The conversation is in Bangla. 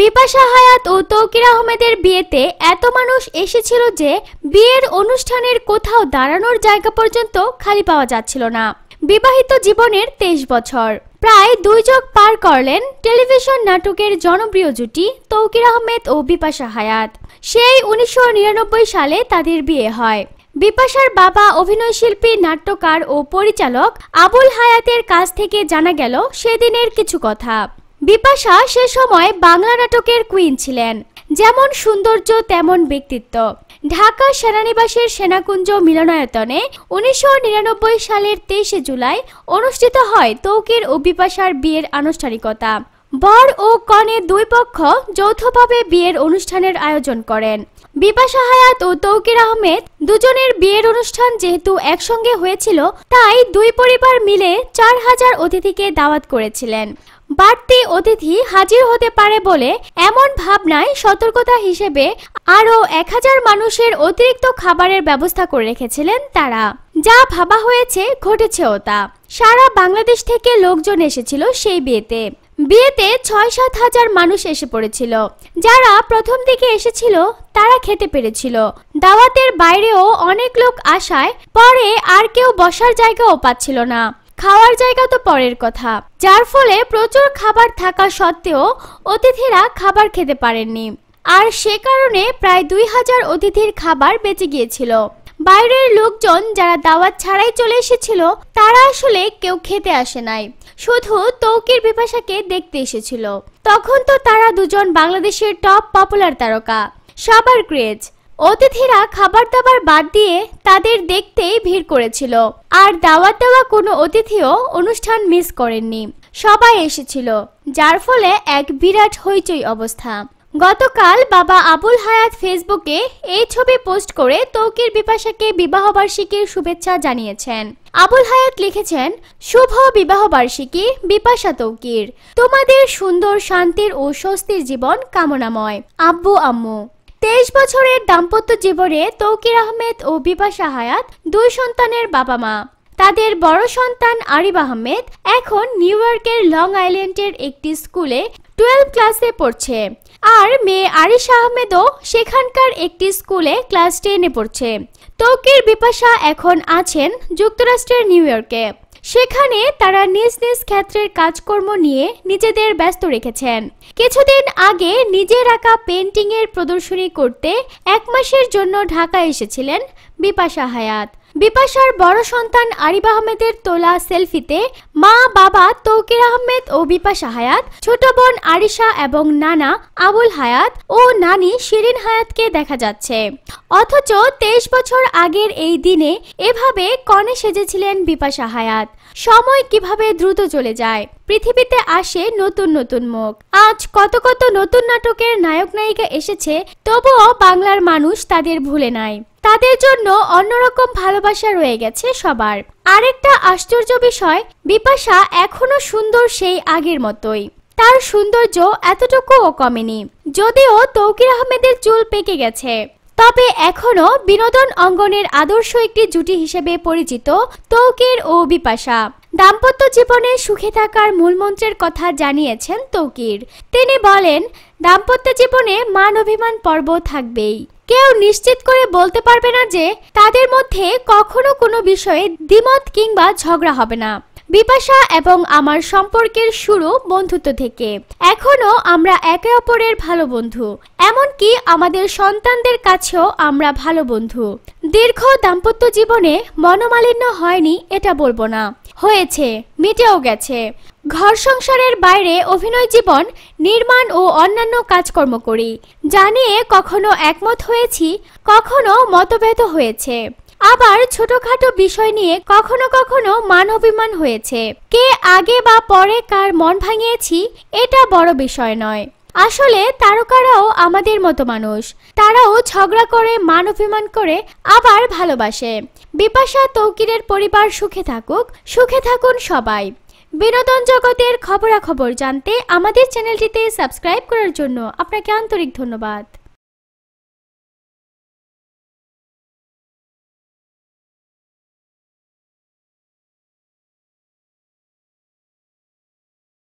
বিপাশা হায়াত ও তৌকির আহমেদের বিয়েতে এত মানুষ এসেছিল যে বিয়ের অনুষ্ঠানের কোথাও দাঁড়ানোর জায়গা পর্যন্ত খালি পাওয়া যাচ্ছিল না বিবাহিত জীবনের তেইশ বছর প্রায় দুই যোগ পার করলেন টেলিভিশন নাটকের জনপ্রিয় জুটি তৌকির আহমেদ ও বিপাশা হায়াত সেই উনিশশো সালে তাদের বিয়ে হয় বিপাশার বাবা অভিনয়শিল্পী নাট্যকার ও পরিচালক আবুল হায়াতের কাছ থেকে জানা গেল সেদিনের কিছু কথা বিপাশা সে সময় বাংলা নাটকের কুইন ছিলেন যেমন সৌন্দর্য তেমন ব্যক্তিত্ব ঢাকা সেনানিবাসের সেনাকুঞ্জ মিলনায়তনে উনিশশো সালের তেইশে জুলাই অনুষ্ঠিত হয় তৌকির ও বিপাশার বিয়ের আনুষ্ঠানিকতা বর ও কনে দুই পক্ষ যৌথভাবে বিয়ের অনুষ্ঠানের আয়োজন করেন বিপাশা হায়াত ও তৌকির আহমেদ দুজনের বিয়ের অনুষ্ঠান যেহেতু একসঙ্গে হয়েছিল তাই দুই পরিবার মিলে চার হাজার অতিথিকে দাওয়াত করেছিলেন বাড়তি অতিথি হাজির হতে পারে বলে এমন ভাবনায় সতর্কতা হিসেবে আরও এক হাজার মানুষের অতিরিক্ত খাবারের ব্যবস্থা করে রেখেছিলেন তারা যা ভাবা হয়েছে ঘটেছেও তা সারা বাংলাদেশ থেকে লোকজন এসেছিল সেই বিয়েতে বিয়েতে ছয় সাত হাজার মানুষ এসে পড়েছিল যারা প্রথম দিকে এসেছিল তারা খেতে পেরেছিল দাওয়াতের বাইরেও অনেক লোক আসায় পরে আর কেউ বসার জায়গাও পাচ্ছিল না খাওয়ার জায়গা তো পরের কথা যার ফলে প্রচুর খাবার থাকা সত্ত্বেও অতিথিরা খাবার খেতে পারেননি আর সে কারণে প্রায় দুই হাজার অতিথির খাবার বেঁচে গিয়েছিল বাইরের লোকজন যারা দাওয়াত ছাড়াই চলে এসেছিল তারা আসলে কেউ খেতে আসে নাই শুধু তৌকির বিপাশাকে দেখতে এসেছিল তখন তো তারা দুজন বাংলাদেশের টপ পপুলার তারকা সবার ক্রেজ অতিথিরা খাবার দাবার বাদ দিয়ে তাদের দেখতেই ভিড় করেছিল আর দাওয়াত দেওয়া কোনো অতিথিও অনুষ্ঠান মিস করেননি সবাই এসেছিল যার ফলে এক বিরাট হইচই অবস্থা গতকাল বাবা আবুল হায়াত ফেসবুকে এই ছবি পোস্ট করে তৌকির বিপাশাকে বিবাহবার্ষিকীর শুভেচ্ছা জানিয়েছেন আবুল হায়াত লিখেছেন শুভ বিবাহবার্ষিকী বিপাশা তৌকির তোমাদের সুন্দর শান্তির ও স্বস্তির জীবন কামনাময় আব্বু আম্মু তেইশ বছরের দাম্পত্য জীবনে তৌকির আহমেদ ও বিপাশা হায়াত দুই সন্তানের বাবা মা তাদের বড় সন্তান আরিব আহমেদ এখন নিউ ইয়র্কের লং আইল্যান্ডের একটি স্কুলে টুয়েলভ ক্লাসে পড়ছে আর মেয়ে আরিশ আহমেদও সেখানকার একটি স্কুলে ক্লাস টেনে পড়ছে তৌকির বিপাশা এখন আছেন যুক্তরাষ্ট্রের নিউ ইয়র্কে সেখানে তারা নিজ নিজ ক্ষেত্রের কাজকর্ম নিয়ে নিজেদের ব্যস্ত রেখেছেন কিছুদিন আগে নিজের আঁকা পেন্টিংয়ের প্রদর্শনী করতে এক মাসের জন্য ঢাকা এসেছিলেন বিপাশা হায়াত বিপাশার বড় সন্তান আরিব আহমেদের তোলা সেলফিতে মা বাবা তৌকির আহমেদ ও বিপাশা হায়াত ছোট বোন আরিশা এবং নানা আবুল হায়াত ও নানি শিরিন হায়াতকে দেখা যাচ্ছে অথচ তেইশ বছর আগের এই দিনে এভাবে কনে সেজেছিলেন বিপাশা হায়াত সময় কিভাবে দ্রুত চলে যায় পৃথিবীতে আসে নতুন নতুন মুখ আজ কত কত নতুন নাটকের নায়ক নায়িকা এসেছে তবুও বাংলার মানুষ তাদের ভুলে নাই তাদের জন্য অন্যরকম ভালোবাসা রয়ে গেছে সবার আরেকটা আশ্চর্য বিষয় বিপাশা এখনো সুন্দর সেই আগের মতোই তার সৌন্দর্য এতটুকুও কমেনি যদিও তৌকির আহমেদের চুল পেকে গেছে তবে এখনও বিনোদন অঙ্গনের আদর্শ একটি জুটি হিসেবে পরিচিত তৌকির ও বিপাশা দাম্পত্য জীবনে সুখে থাকার মূলমন্ত্রের কথা জানিয়েছেন তৌকির তিনি বলেন দাম্পত্য জীবনে মান অভিমান পর্ব থাকবেই কেউ নিশ্চিত করে বলতে পারবে না যে তাদের মধ্যে কখনো কোনো বিষয়ে দ্বিমত কিংবা ঝগড়া হবে না বিপাশা এবং আমার সম্পর্কের শুরু বন্ধুত্ব থেকে এখনো আমরা একে অপরের ভালো বন্ধু এমনকি আমাদের সন্তানদের কাছেও আমরা ভালো বন্ধু দীর্ঘ দাম্পত্য জীবনে মনোমালিন্য হয়নি এটা বলবো না হয়েছে মিটেও গেছে ঘর সংসারের বাইরে অভিনয় জীবন নির্মাণ ও অন্যান্য কাজকর্ম করি যা নিয়ে কখনো একমত হয়েছি কখনো মতভেদ হয়েছে আবার ছোটখাটো বিষয় নিয়ে কখনো কখনো মানবিমান হয়েছে কে আগে বা পরে কার মন ভাঙিয়েছি এটা বড় বিষয় নয় আসলে তারকারাও আমাদের মতো মানুষ তারাও ঝগড়া করে মান অভিমান করে আবার ভালোবাসে বিপাশা তৌকিরের পরিবার সুখে থাকুক সুখে থাকুন সবাই বিনোদন জগতের খবরাখবর জানতে আমাদের চ্যানেলটিতে সাবস্ক্রাইব করার জন্য আপনাকে আন্তরিক ধন্যবাদ